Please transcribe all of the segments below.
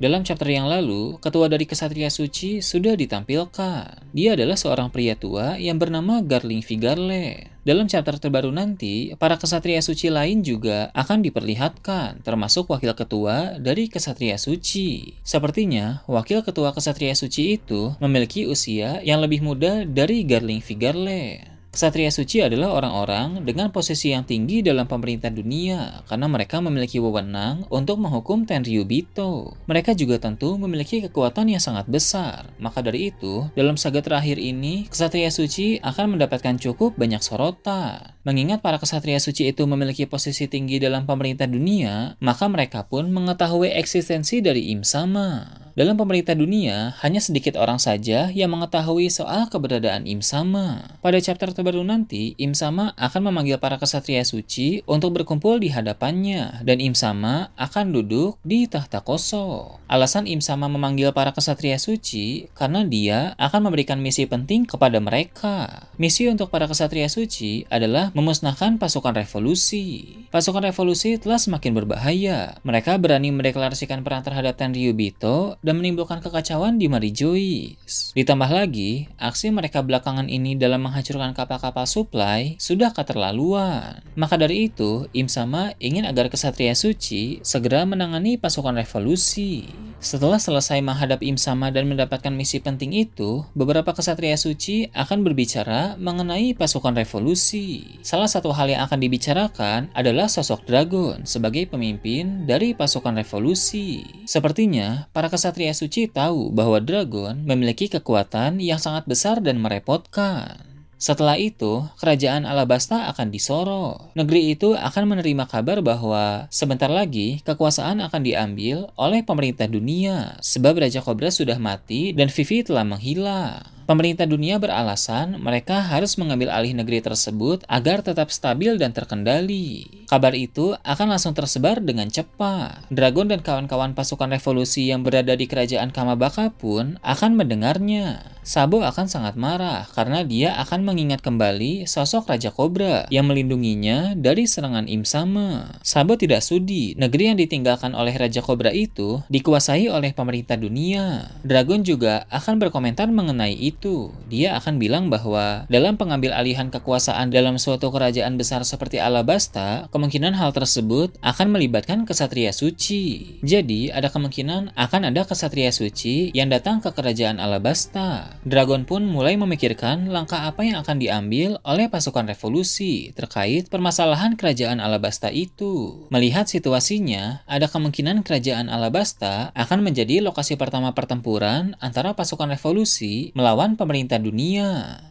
Dalam chapter yang lalu, ketua dari Kesatria Suci sudah ditampilkan. Dia adalah seorang pria tua yang bernama Garling Figarle. Dalam chapter terbaru nanti, para Kesatria Suci lain juga akan diperlihatkan, termasuk wakil ketua dari Kesatria Suci. Sepertinya, wakil ketua Kesatria Suci itu memiliki usia yang lebih muda dari Garling Figarle. Kesatria suci adalah orang-orang dengan posisi yang tinggi dalam pemerintah dunia karena mereka memiliki wewenang untuk menghukum Tenryubito. Mereka juga tentu memiliki kekuatan yang sangat besar. Maka dari itu, dalam saga terakhir ini, kesatria suci akan mendapatkan cukup banyak sorotan. Mengingat para kesatria suci itu memiliki posisi tinggi dalam pemerintah dunia, maka mereka pun mengetahui eksistensi dari Im Sama. Dalam pemerintah dunia, hanya sedikit orang saja yang mengetahui soal keberadaan Im Sama. Pada chapter terbaru nanti, Im Sama akan memanggil para kesatria suci untuk berkumpul di hadapannya, dan Im Sama akan duduk di tahta kosong. Alasan Im Sama memanggil para kesatria suci karena dia akan memberikan misi penting kepada mereka. Misi untuk para kesatria suci adalah memusnahkan pasukan revolusi. Pasukan revolusi telah semakin berbahaya. Mereka berani mendeklarasikan perang terhadap Tenryubito dan menimbulkan kekacauan di Mary Joyce. Ditambah lagi, aksi mereka belakangan ini dalam menghancurkan kapal-kapal supply sudah keterlaluan. Maka dari itu, Im Sama ingin agar kesatria suci segera menangani pasukan revolusi. Setelah selesai menghadap Imsama dan mendapatkan misi penting itu, beberapa kesatria suci akan berbicara mengenai pasukan revolusi. Salah satu hal yang akan dibicarakan adalah sosok Dragon sebagai pemimpin dari pasukan revolusi. Sepertinya, para kesatria suci tahu bahwa Dragon memiliki kekuatan yang sangat besar dan merepotkan. Setelah itu, kerajaan Alabasta akan disoro. Negeri itu akan menerima kabar bahwa sebentar lagi kekuasaan akan diambil oleh pemerintah dunia sebab Raja Kobra sudah mati dan Vivi telah menghilang pemerintah dunia beralasan mereka harus mengambil alih negeri tersebut agar tetap stabil dan terkendali. Kabar itu akan langsung tersebar dengan cepat. Dragon dan kawan-kawan pasukan revolusi yang berada di kerajaan Kamabaka pun akan mendengarnya. Sabo akan sangat marah karena dia akan mengingat kembali sosok Raja Kobra yang melindunginya dari serangan Imsama. Sabo tidak sudi negeri yang ditinggalkan oleh Raja Kobra itu dikuasai oleh pemerintah dunia. Dragon juga akan berkomentar mengenai itu. Dia akan bilang bahwa dalam pengambil alihan kekuasaan dalam suatu kerajaan besar seperti Alabasta, kemungkinan hal tersebut akan melibatkan kesatria suci. Jadi, ada kemungkinan akan ada kesatria suci yang datang ke kerajaan Alabasta. Dragon pun mulai memikirkan langkah apa yang akan diambil oleh pasukan revolusi terkait permasalahan kerajaan Alabasta itu. Melihat situasinya, ada kemungkinan kerajaan Alabasta akan menjadi lokasi pertama pertempuran antara pasukan revolusi melawan pemerintah dunia.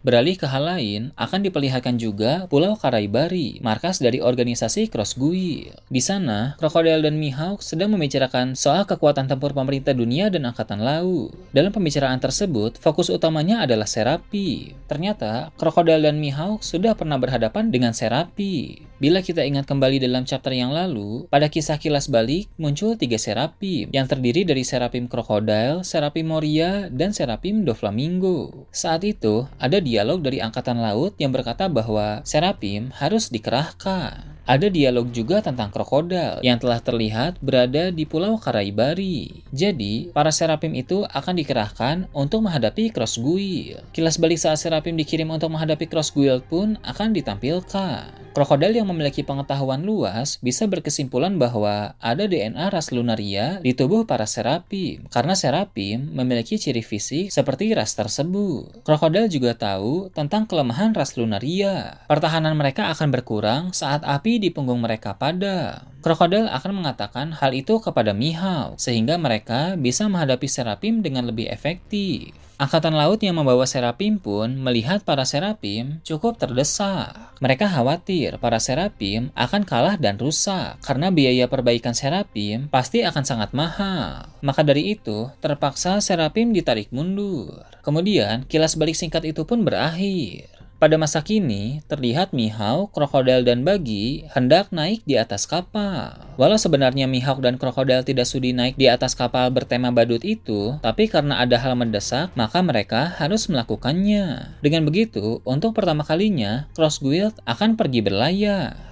Beralih ke hal lain, akan diperlihatkan juga Pulau Karaibari, markas dari organisasi Cross Guil. Di sana, Crocodile dan Mihawk sedang membicarakan soal kekuatan tempur pemerintah dunia dan angkatan laut. Dalam pembicaraan tersebut, fokus utamanya adalah Serapi. Ternyata, Crocodile dan Mihawk sudah pernah berhadapan dengan Serapi. Bila kita ingat kembali dalam chapter yang lalu, pada kisah kilas balik muncul tiga Serapim yang terdiri dari Serapim Crocodile, Serapim Moria, dan Serapim Doflamingo. Saat itu, ada di dialog dari Angkatan Laut yang berkata bahwa Serapim harus dikerahkan. Ada dialog juga tentang krokodil yang telah terlihat berada di Pulau Karaibari. Jadi, para serapim itu akan dikerahkan untuk menghadapi Cross Guild. Kilas balik saat serapim dikirim untuk menghadapi Cross Guild pun akan ditampilkan. Krokodil yang memiliki pengetahuan luas bisa berkesimpulan bahwa ada DNA ras lunaria di tubuh para serapim karena serapim memiliki ciri fisik seperti ras tersebut. Krokodil juga tahu tentang kelemahan ras lunaria. Pertahanan mereka akan berkurang saat api api di punggung mereka pada. Krokodil akan mengatakan hal itu kepada Mihawk, sehingga mereka bisa menghadapi Serapim dengan lebih efektif. Angkatan laut yang membawa Serapim pun melihat para Serapim cukup terdesak. Mereka khawatir para Serapim akan kalah dan rusak karena biaya perbaikan Serapim pasti akan sangat mahal. Maka dari itu, terpaksa Serapim ditarik mundur. Kemudian, kilas balik singkat itu pun berakhir. Pada masa kini, terlihat Mihawk, Krokodil, dan Bagi hendak naik di atas kapal. Walau sebenarnya Mihawk dan Krokodil tidak sudi naik di atas kapal bertema badut itu, tapi karena ada hal mendesak, maka mereka harus melakukannya. Dengan begitu, untuk pertama kalinya, Cross Guild akan pergi berlayar.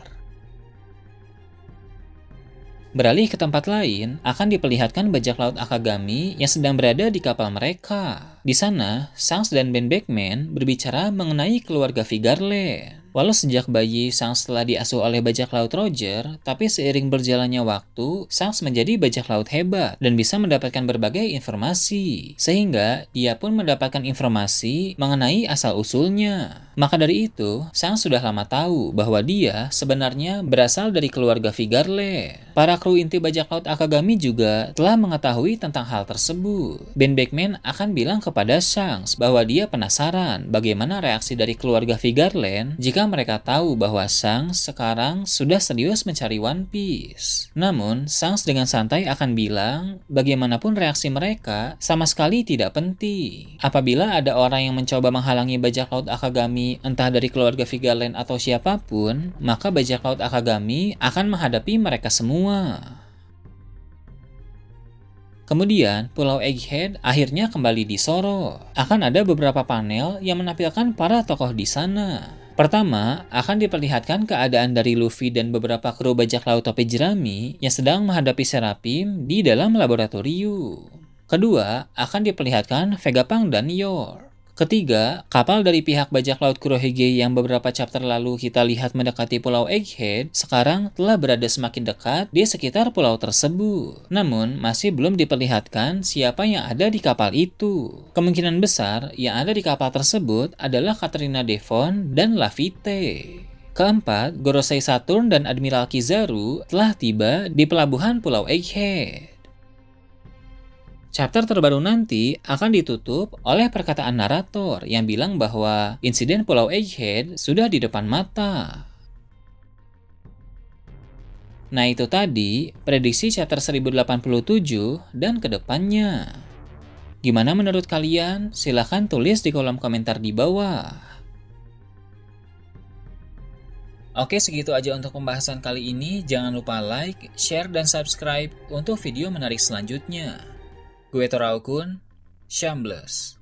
Beralih ke tempat lain, akan diperlihatkan bajak laut Akagami yang sedang berada di kapal mereka. Di sana, Sangs dan Ben Beckman berbicara mengenai keluarga Figarle. Walau sejak bayi Sans telah diasuh oleh bajak laut Roger, tapi seiring berjalannya waktu, Sans menjadi bajak laut hebat dan bisa mendapatkan berbagai informasi. Sehingga ia pun mendapatkan informasi mengenai asal-usulnya. Maka dari itu, Sans sudah lama tahu bahwa dia sebenarnya berasal dari keluarga Figarle. Para kru inti bajak laut Akagami juga telah mengetahui tentang hal tersebut. Ben Beckman akan bilang kepada Sans bahwa dia penasaran bagaimana reaksi dari keluarga Figarland jika mereka tahu bahwa Sang sekarang sudah serius mencari One Piece. Namun, Sang dengan santai akan bilang bagaimanapun reaksi mereka sama sekali tidak penting. Apabila ada orang yang mencoba menghalangi bajak laut Akagami entah dari keluarga Vigalen atau siapapun, maka bajak laut Akagami akan menghadapi mereka semua. Kemudian, Pulau Egghead akhirnya kembali disorot. Akan ada beberapa panel yang menampilkan para tokoh di sana. Pertama, akan diperlihatkan keadaan dari Luffy dan beberapa kru bajak laut topi jerami yang sedang menghadapi Serapim di dalam laboratorium. Kedua, akan diperlihatkan Vegapunk dan Yor. Ketiga, kapal dari pihak bajak laut Kurohige yang beberapa chapter lalu kita lihat mendekati Pulau Egghead, sekarang telah berada semakin dekat di sekitar pulau tersebut. Namun, masih belum diperlihatkan siapa yang ada di kapal itu. Kemungkinan besar, yang ada di kapal tersebut adalah Katrina Devon dan Lafite. Keempat, Gorosei Saturn dan Admiral Kizaru telah tiba di pelabuhan Pulau Egghead. Chapter terbaru nanti akan ditutup oleh perkataan narator yang bilang bahwa insiden Pulau Egghead sudah di depan mata. Nah itu tadi prediksi chapter 1087 dan kedepannya. Gimana menurut kalian? Silahkan tulis di kolom komentar di bawah. Oke, segitu aja untuk pembahasan kali ini. Jangan lupa like, share, dan subscribe untuk video menarik selanjutnya. Gue Toraukun, Shambles.